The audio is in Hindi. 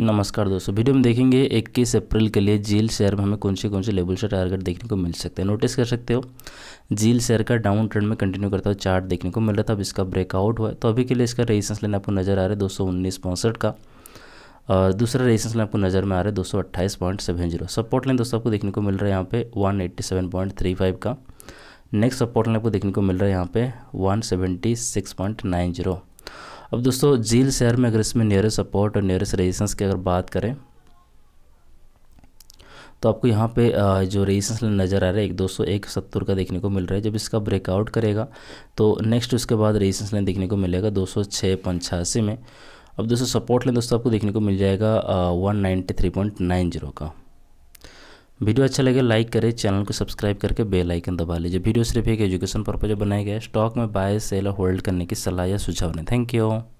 नमस्कार दोस्तों वीडियो में देखेंगे 21 अप्रैल के लिए जील शेयर में हमें कौन से कौन से लेवल से टारगेट देखने को मिल सकते हैं नोटिस कर सकते हो जील शेयर का डाउन ट्रेंड में कंटिन्यू करता हुआ चार्ट देखने को मिल रहा था अब इसका ब्रेकआउट हुआ है तो अभी के लिए इसका रेजिस्टेंस लेना आपको नजर आ रहा है दो सौ का और दूसरा रेजिस्टेंस लाइन आपको नज़र में आ रहा है दो सपोर्ट लाइन दोस्तों आपको देखने को मिल रहा है यहाँ पे वन का नेक्स्ट सपोर्ट लाइन आपको देखने को मिल रहा है यहाँ पे वन अब दोस्तों झील शहर में अगर इसमें नियरेस्ट सपोर्ट और नियरेस्ट रेजिस्टेंस की अगर बात करें तो आपको यहाँ पे जो रेजिस्टेंस नज़र आ रहा है एक दो सौ एक सत्तर का देखने को मिल रहा है जब इसका ब्रेकआउट करेगा तो नेक्स्ट उसके बाद रेजिस्टेंस लाइन देखने को मिलेगा दो सौ छः पंचासी में अब दोस्तों सपोर्ट लाइन दोस्तों आपको देखने को मिल जाएगा one ninety three point nine zero का वीडियो अच्छा लगे लाइक करें चैनल को सब्सक्राइब करके बेल आइकन दबा लीजिए वीडियो सिर्फ एक एजुकेशन पर्पज बनाया गया स्टॉक में बाय सेल और होल्ड करने की सलाह या सुझाव नहीं थैंक यू